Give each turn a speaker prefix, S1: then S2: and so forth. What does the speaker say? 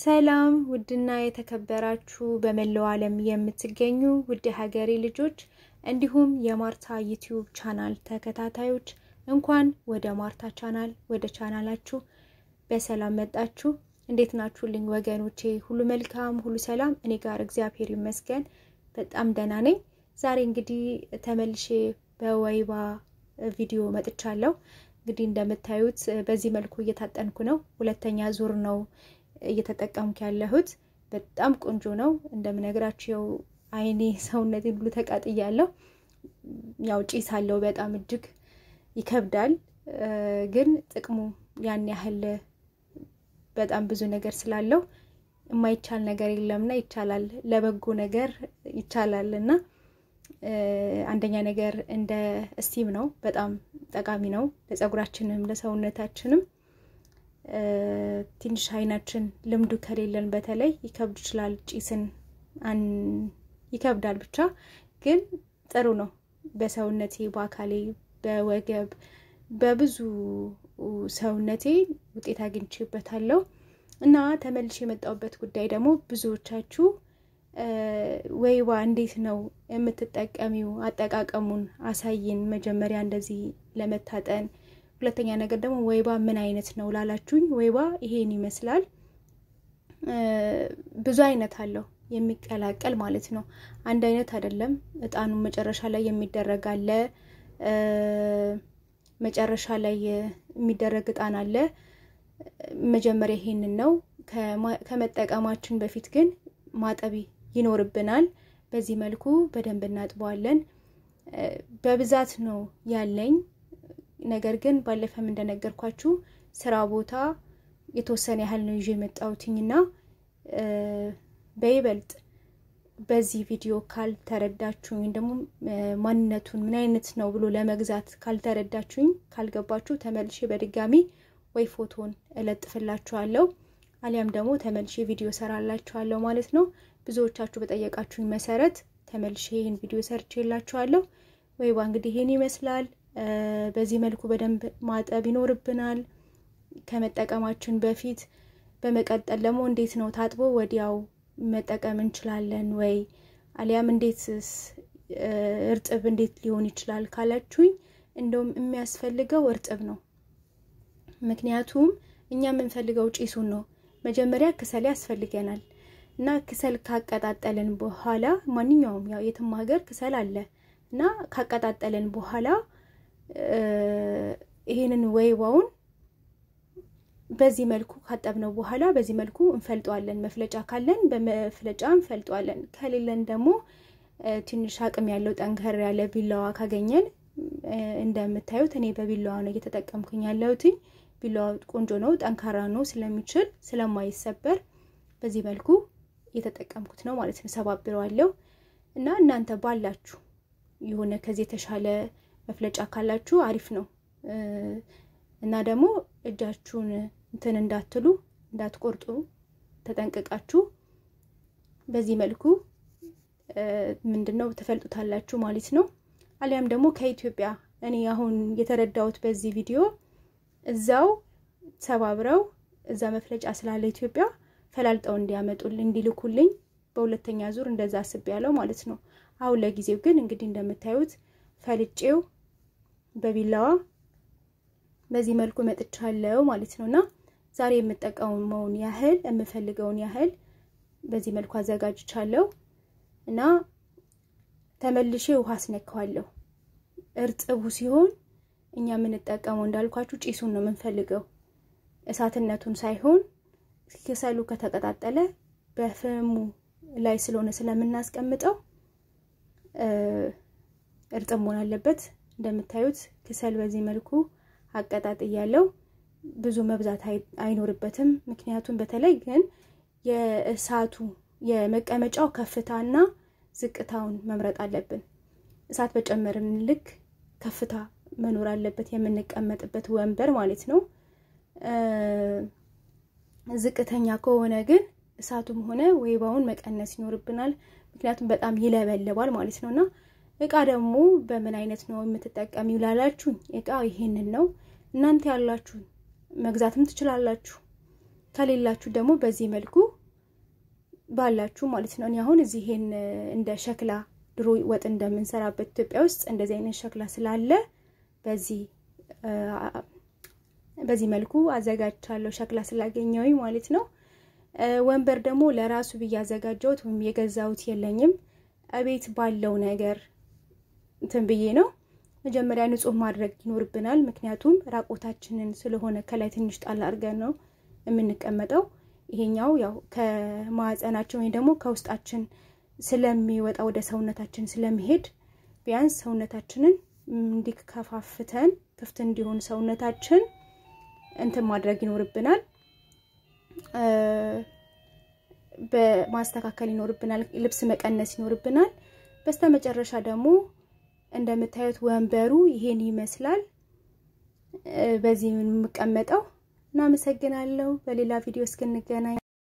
S1: ሰላም ውድና የተከበራችሁ በመላው ዓለም የምትገኙ ውድ ሀገሬ ልጆች እንዲሁም የማርታ ዩቲዩብ ቻናል ተከታታዮች እንኳን ወደ ማርታ ቻናል ወደ ቻናላችሁ በሰላም መጣችሁ። እንዴት ናችሁልኝ ወገኖቼ? ሁሉ መልካም፣ ሁሉ ሰላም። እኔ ጋር እግዚአብሔር ይመስገን በጣም ደህና ነኝ። ዛሬ እንግዲህ ተመልሼ በወይባ ቪዲዮ መጥቻለሁ። እንግዲህ እንደምታዩት በዚህ መልኩ እየታጠንኩ ነው። ሁለተኛ ዙር ነው እየተጠቀምኩ ያለሁት በጣም ቆንጆ ነው። እንደምነግራቸው አይኔ ሰውነቴ ሁሉ ተቃጥያለሁ። ያው ጭስ አለው በጣም እጅግ ይከብዳል። ግን ጥቅሙ ያን ያህል በጣም ብዙ ነገር ስላለው የማይቻል ነገር የለምና ይቻላል፣ ለበጎ ነገር ይቻላል እና አንደኛ ነገር እንደ እስቲም ነው፣ በጣም ጠቃሚ ነው ለፀጉራችንም ለሰውነታችንም ትንሽ አይናችን ልምዱ ከሌለን በተለይ ይከብድ ይችላል። ጭስን ይከብዳል። ብቻ ግን ጥሩ ነው። በሰውነቴ በአካሌ በወገብ በብዙ ሰውነቴ ውጤት አግኝቼበታለሁ እና ተመልሼ የመጣሁበት ጉዳይ ደግሞ ብዙዎቻችሁ ወይዋ እንዴት ነው የምትጠቀሚው? አጠቃቀሙን አሳይን። መጀመሪያ እንደዚህ ለመታጠን ሁለተኛ ነገር ደግሞ ወይባ ምን አይነት ነው ላላችሁኝ፣ ወይባ ይሄን ይመስላል። ብዙ አይነት አለው የሚቀላቀል ማለት ነው። አንድ አይነት አይደለም። እጣኑ መጨረሻ ላይ የሚደረግ አለ። መጨረሻ ላይ የሚደረግ እጣን አለ። መጀመሪያ ይሄንን ነው። ከመጠቀማችን በፊት ግን ማጠቢ ይኖርብናል። በዚህ መልኩ በደንብ እናጥበዋለን። በብዛት ነው ያለኝ ነገር ግን ባለፈም እንደነገርኳችሁ ስራ ቦታ የተወሰነ ያህል ነው ይዤ የመጣሁትኝና በይበልጥ በዚህ ቪዲዮ ካልተረዳችሁኝ ወይም ደግሞ ማንነቱን ምን አይነት ነው ብሎ ለመግዛት ካልተረዳችሁኝ ካልገባችሁ ተመልሼ በድጋሚ ወይ ፎቶን እለጥፍላችኋለሁ አሊያም ደግሞ ተመልሼ ቪዲዮ ሰራላችኋለሁ ማለት ነው። ብዙዎቻችሁ በጠየቃችሁኝ መሰረት ተመልሼ ይህን ቪዲዮ ሰርቼላችኋለሁ። ወይ ባ እንግዲህ ይህን ይመስላል። በዚህ መልኩ በደንብ ማጠብ ይኖርብናል ከመጠቀማችን በፊት። በመቀጠል ደግሞ እንዴት ነው ታጥቦ ወዲያው መጠቀም እንችላለን ወይ አሊያም እንዴትስ እርጥብ እንዴት ሊሆን ይችላል ካላችሁኝ፣ እንደውም የሚያስፈልገው እርጥብ ነው። ምክንያቱም እኛ የምንፈልገው ጭሱን ነው። መጀመሪያ ክሰል ያስፈልገናል እና ክሰል ካቀጣጠልን በኋላ ማንኛውም ያው የትም ሀገር ክሰል አለ እና ካቀጣጠልን በኋላ ይሄንን ወይባውን በዚህ መልኩ ካጠብነው በኋላ በዚህ መልኩ እንፈልጠዋለን። መፍለጫ ካለን በመፍለጫ እንፈልጠዋለን። ከሌለን ደግሞ ትንሽ አቅም ያለው ጠንከር ያለ ቢላዋ ካገኘን እንደምታዩት እኔ በቢላዋ ነው እየተጠቀምኩኝ ያለሁትኝ። ቢላዋ ቆንጆ ነው፣ ጠንካራ ነው፣ ስለሚችል ስለማይሰበር በዚህ መልኩ እየተጠቀምኩት ነው ማለት ነው። ሰባብረዋለሁ እና እናንተ ባላችሁ የሆነ ከዚህ የተሻለ መፍለጫ ካላችሁ አሪፍ ነው እና ደግሞ እጃችሁን እንትን እንዳትሉ እንዳትቆርጡ ተጠንቅቃችሁ በዚህ መልኩ ምንድነው ትፈልጡታላችሁ ማለት ነው። አሊያም ደግሞ ከኢትዮጵያ እኔ አሁን የተረዳሁት በዚህ ቪዲዮ እዛው ሰባብረው እዛ መፍለጫ ስላለ ኢትዮጵያ ፈላልጠው እንዲያመጡል እንዲልኩልኝ በሁለተኛ ዙር እንደዛ አስቤ ያለው ማለት ነው። አሁን ለጊዜው ግን እንግዲህ እንደምታዩት ፈልጬው በቢላዋ በዚህ መልኩ መጥቻለሁ ማለት ነው እና ዛሬ የምጠቀመውን ያህል የምፈልገውን ያህል በዚህ መልኩ አዘጋጅቻለሁ እና ተመልሼ ውሃ አስነካዋለሁ። እርጥቡ ሲሆን እኛ የምንጠቀመው እንዳልኳችሁ ጭሱን ነው የምንፈልገው፣ እሳትነቱን ሳይሆን ክሰሉ ከተቀጣጠለ በፍሙ ላይ ስለሆነ ስለምናስቀምጠው እርጥብ መሆን አለበት። እንደምታዩት ክሰል በዚህ መልኩ አቀጣጥ ያለው ብዙ መብዛት አይኖርበትም። ምክንያቱም በተለይ ግን የእሳቱ የመቀመጫው ከፍታና ዝቅታውን መምረጥ አለብን። እሳት በጨመርን ልክ ከፍታ መኖር አለበት፣ የምንቀመጥበት ወንበር ማለት ነው። ዝቅተኛ ከሆነ ግን እሳቱም ሆነ ወይባውን መቀነስ ይኖርብናል። ምክንያቱም በጣም ይለበልባል ማለት ነውና እቃ ደግሞ በምን አይነት ነው የምትጠቀሚው ላላችሁኝ፣ እቃ ይሄንን ነው እናንተ ያላችሁን መግዛትም ትችላላችሁ። ከሌላችሁ ደግሞ በዚህ መልኩ ባላችሁ ማለት ነው። እኔ አሁን እዚህ ይሄን እንደ ሸክላ ድሮ ወጥ እንደምንሰራበት ኢትዮጵያ ውስጥ እንደዚህ አይነት ሸክላ ስላለ በዚህ በዚህ መልኩ አዘጋጅቻለሁ ሸክላ ስላገኘው ማለት ነው። ወንበር ደግሞ ለራሱ ብዬ አዘጋጀሁት ወይም የገዛሁት የለኝም። እቤት ባለው ነገር እንትን ብዬ ነው። መጀመሪያ ንጹህ ማድረግ ይኖርብናል። ምክንያቱም ራቆታችንን ስለሆነ ከላይ ትንሽ ጣል አድርገን ነው የምንቀመጠው። ይሄኛው ያው ከማዕፀናችን ወይም ደግሞ ከውስጣችን ስለሚወጣ ወደ ሰውነታችን ስለሚሄድ ቢያንስ ሰውነታችንን እንዲከፋፍተን ክፍት እንዲሆን ሰውነታችን እንትን ማድረግ ይኖርብናል፣ በማስተካከል ይኖርብናል፣ ልብስ መቀነስ ይኖርብናል። በስተመጨረሻ ደግሞ እንደምታዩት ወንበሩ ይሄን ይመስላል። በዚህ የምቀመጠው። እናመሰግናለሁ። በሌላ ቪዲዮ እስክንገናኝ